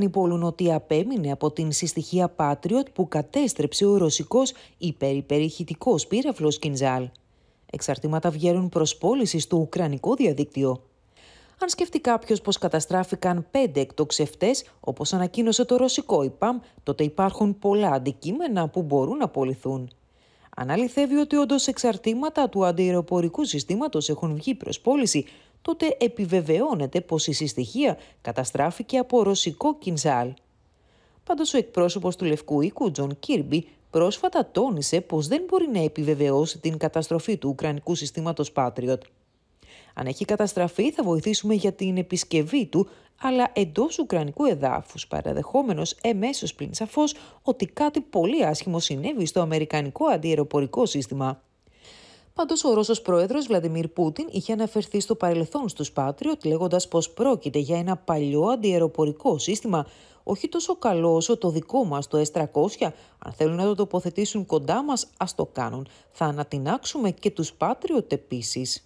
Η πόλουν ότι απέμεινε από την συστοιχία Patriot που κατέστρεψε ο ρωσικός υπερυπερηχητικός πύραυλος Κινζάλ. Εξαρτήματα βγαίνουν προς πώληση στο Ουκρανικό διαδίκτυο. Αν σκεφτεί κάποιος πως καταστράφηκαν πέντε εκτοξευτές, όπως ανακοίνωσε το ρωσικό ΙΠΑΜ, τότε υπάρχουν πολλά αντικείμενα που μπορούν να πωληθούν. Αναλυθεύει ότι όντως εξαρτήματα του αντιεροπορικού συστήματος έχουν βγει προς πώληση, τότε επιβεβαιώνεται πως η συστοιχία καταστράφηκε από ρωσικό κινζάλ. Πάντως ο εκπρόσωπος του Λευκού Οίκου, Τζον Κίρμπι, πρόσφατα τόνισε πως δεν μπορεί να επιβεβαιώσει την καταστροφή του Ουκρανικού συστήματος Patriot. Αν έχει καταστραφεί θα βοηθήσουμε για την επισκευή του, αλλά εντός Ουκρανικού εδάφους, παραδεχόμενος εμέσως πλην σαφώς ότι κάτι πολύ άσχημο συνέβη στο Αμερικανικό αντιεροπορικό σύστημα. Πάντως, ο Ρώσος πρόεδρος Βλαντιμίρ Πούτιν είχε αναφερθεί στο παρελθόν στους Πάτριοτ λέγοντας πως πρόκειται για ένα παλιό αντιεροπορικό σύστημα, όχι τόσο καλό όσο το δικό μας, το S300. Αν θέλουν να το τοποθετήσουν κοντά μας, ας το κάνουν. Θα ανατινάξουμε και τους Patriot επίσης.